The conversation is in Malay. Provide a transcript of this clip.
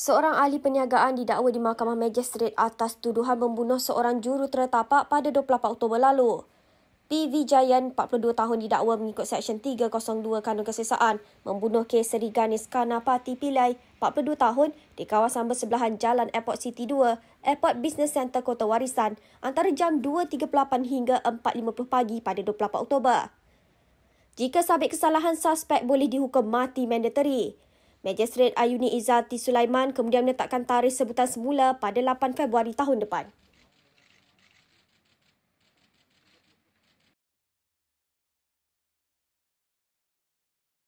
Seorang ahli perniagaan didakwa di Mahkamah Magistrate atas tuduhan membunuh seorang juru tapak pada 28 Oktober lalu. TV Jayan, 42 tahun didakwa mengikut Seksyen 302 Kanun Kesesaan, membunuh K. Seri Ganis Kanapati Pilai, 42 tahun, di kawasan bersebelahan Jalan Airport City 2, Airport Business Center Kota Warisan, antara jam 2.38 hingga 4.50 pagi pada 28 Oktober. Jika sabit kesalahan suspek boleh dihukum mati mandatory, Majistret Ayuni Izati Sulaiman kemudian menetapkan tarikh sebutan semula pada 8 Februari tahun depan.